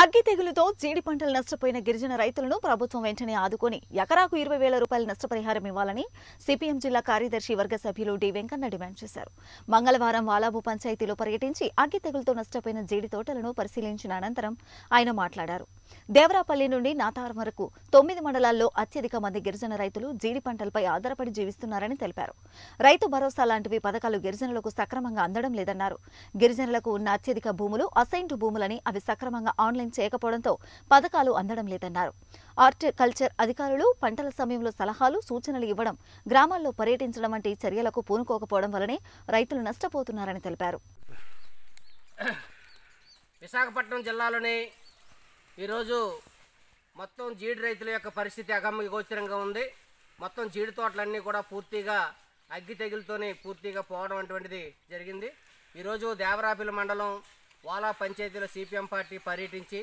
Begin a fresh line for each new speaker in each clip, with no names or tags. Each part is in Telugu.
అగ్గి తెగులుతో జీడి పంటలు నష్టపోయిన గిరిజన రైతులను ప్రభుత్వం వెంటనే ఆదుకుని ఎకరాకు ఇరవై వేల రూపాయల నష్టపరిహారం ఇవ్వాలని సిపిఎం జిల్లా కార్యదర్శి వర్గ సభ్యులు డి వెంకన్న డిమాండ్ చేశారు మంగళవారం వాలాబు పంచాయతీలో పర్యటించి అగ్గి తెగులతో నష్టపోయిన జీడి తోటలను పరిశీలించిన అనంతరం ఆయన మాట్లాడారు దేవరాపల్లి నుండి నాతారం వరకు తొమ్మిది మండలాల్లో అత్యధిక మంది గిరిజన రైతులు జీడి పంటలపై ఆధారపడి జీవిస్తున్నారని తెలిపారు రైతు భరోసా లాంటివి పథకాలు గిరిజనులకు సక్రమంగా అందడం లేదన్నారు గిరిజనులకు ఉన్న అత్యధిక భూములు అసైన్ భూములని అవి సక్రమంగా ఆన్లైన్ చేయకపోవడంతో పథకాలు అందడం లేదన్నారు ఆర్టికల్చర్ అధికారులు పంటల సమయంలో సలహాలు సూచనలు ఇవ్వడం గ్రామాల్లో పర్యటించడం వంటి చర్యలకు పూనుకోకపోవడం వలనే రైతులు నష్టపోతున్నారని తెలిపారు
విశాఖపట్నం జిల్లాలోని ఈరోజు మొత్తం జీడి రైతుల యొక్క పరిస్థితి అగమ్య గోచరంగా ఉంది మొత్తం జీడి తోటలన్నీ కూడా పూర్తిగా అగ్గి తెగులతోనే పూర్తిగా పోవడం అటువంటిది జరిగింది ఈరోజు దేవరాపిల మండలం వాలా పంచాయతీలో సిపిఎం పార్టీ పర్యటించి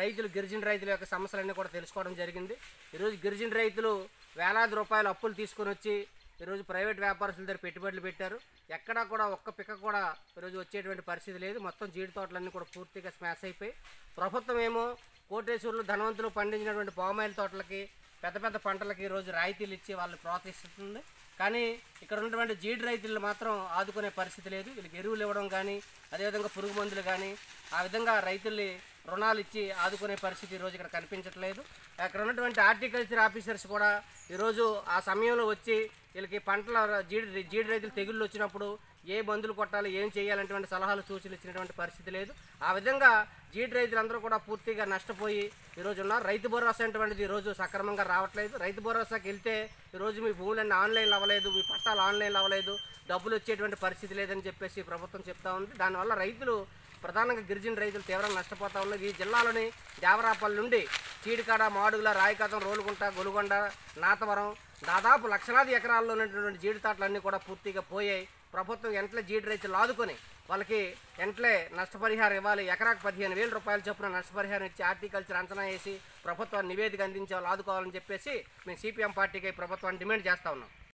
రైతులు గిరిజన రైతుల యొక్క సమస్యలన్నీ కూడా తెలుసుకోవడం జరిగింది ఈరోజు గిరిజన రైతులు వేలాది రూపాయలు అప్పులు తీసుకొని వచ్చి ఈరోజు ప్రైవేట్ వ్యాపారస్తుల దగ్గర పెట్టుబడులు పెట్టారు ఎక్కడా కూడా ఒక్క పిక్క కూడా ఈరోజు వచ్చేటువంటి పరిస్థితి లేదు మొత్తం జీడి తోటలన్నీ కూడా పూర్తిగా స్మాష్ అయిపోయి ప్రభుత్వం ఏమో కోటేశ్వరులు ధనవంతులు పండించినటువంటి బామాయిల తోటలకి పెద్ద పెద్ద పంటలకి ఈరోజు రాయితీలు ఇచ్చి వాళ్ళని ప్రోత్సహిస్తుంది కానీ ఇక్కడ ఉన్నటువంటి జీడి రైతులు మాత్రం ఆదుకునే పరిస్థితి లేదు వీళ్ళకి ఎరువులు ఇవ్వడం కానీ అదేవిధంగా పురుగు మందులు కానీ ఆ విధంగా రైతుల్ని రుణాలు ఇచ్చి ఆదుకునే పరిస్థితి ఈరోజు ఇక్కడ కనిపించట్లేదు అక్కడ ఉన్నటువంటి హార్టికల్చర్ ఆఫీసర్స్ కూడా ఈరోజు ఆ సమయంలో వచ్చి వీళ్ళకి పంటల జీడి జీడి రైతులు తెగుళ్ళు వచ్చినప్పుడు ఏ మందులు కొట్టాలి ఏం చేయాలనేటువంటి సలహాలు సూచనలు ఇచ్చినటువంటి పరిస్థితి లేదు ఆ విధంగా జీడి రైతులందరూ కూడా పూర్తిగా నష్టపోయి ఈరోజు ఉన్నారు రైతు భరోసా అనేటువంటిది ఈరోజు సక్రమంగా రావట్లేదు రైతు భరోసాకి వెళ్తే ఈరోజు మీ భూములన్నీ ఆన్లైన్లో అవ్వలేదు మీ పట్టాలు ఆన్లైన్లో అవ్వలేదు డబ్బులు వచ్చేటువంటి పరిస్థితి లేదని చెప్పేసి ప్రభుత్వం చెప్తా ఉంది దానివల్ల రైతులు ప్రధానంగా గిరిజన రైతులు తీవ్రంగా నష్టపోతా ఉన్నారు ఈ జిల్లాలోని దేవరాపల్లి నుండి చీడికాడ మాడుగుల రాయకాతం రోలుగుంట గొలుగొండ నాతవరం దాదాపు లక్షలాది ఎకరాల్లో ఉన్నటువంటి జీడితాట్లన్నీ కూడా పూర్తిగా పోయాయి ప్రభుత్వం ఎంట్లే జీడి రైతులు ఆదుకొని వాళ్ళకి ఎంట్లే నష్టపరిహారం ఇవ్వాలి ఎకరాకు పదిహేను వేల రూపాయలు చొప్పున నష్టపరిహారం ఇచ్చి హార్టికల్చర్ అంచనా వేసి ప్రభుత్వాన్ని నివేదిక అందించే వాళ్ళు ఆదుకోవాలని చెప్పేసి మేము సిపిఎం పార్టీకి ప్రభుత్వాన్ని డిమాండ్ చేస్తూ ఉన్నాం